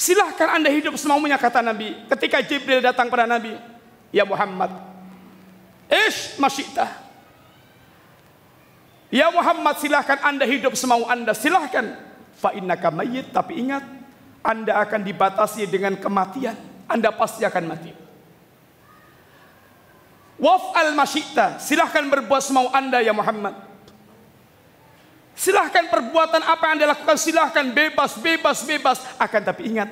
Silahkan anda hidup semaunya kata Nabi. Ketika Jibril datang pada Nabi. Ya Muhammad. Ish masyikta. Ya Muhammad silahkan anda hidup semau anda. Silahkan. Fa mayit. Tapi ingat. Anda akan dibatasi dengan kematian. Anda pasti akan mati. Waf al Silahkan berbuat semau anda ya Muhammad. Silahkan perbuatan apa yang Anda lakukan, silahkan bebas, bebas, bebas. Akan tapi ingat,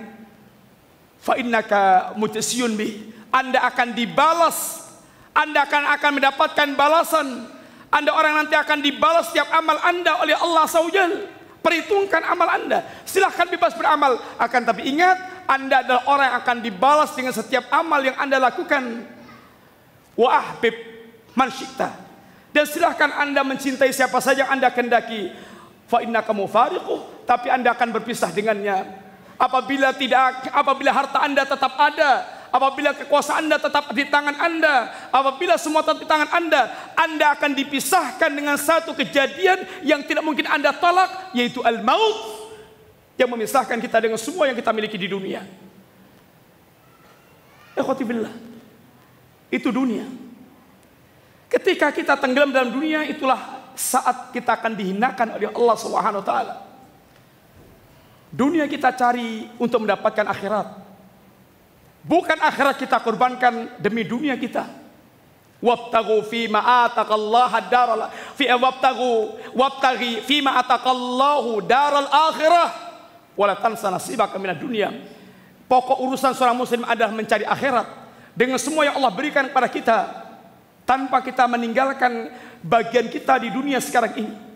fa'innaka mutasyun bi Anda akan dibalas. Anda akan akan mendapatkan balasan. Anda orang nanti akan dibalas setiap amal Anda oleh Allah saujal. Perhitungkan amal Anda. Silahkan bebas beramal. Akan tapi ingat, Anda adalah orang yang akan dibalas dengan setiap amal yang Anda lakukan. Wa ahbib man syikta. Dan silahkan Anda mencintai siapa saja Anda kendaki. Fa kamu fariku, tapi Anda akan berpisah dengannya. Apabila tidak apabila harta Anda tetap ada, apabila kekuasaan Anda tetap di tangan Anda, apabila semua tetap di tangan Anda, Anda akan dipisahkan dengan satu kejadian yang tidak mungkin Anda tolak, yaitu al-maut yang memisahkan kita dengan semua yang kita miliki di dunia. Ikhwati billah. Itu dunia. Ketika kita tenggelam dalam dunia itulah saat kita akan dihinakan oleh Allah Subhanahu wa taala. Dunia kita cari untuk mendapatkan akhirat. Bukan akhirat kita korbankan demi dunia kita. Wabtagu fi ma daral fi eh, wabtagu wabtagi fi ma daral akhirah wala tansa nasibaka minad dunya. Pokok urusan seorang muslim adalah mencari akhirat dengan semua yang Allah berikan kepada kita tanpa kita meninggalkan bagian kita di dunia sekarang ini.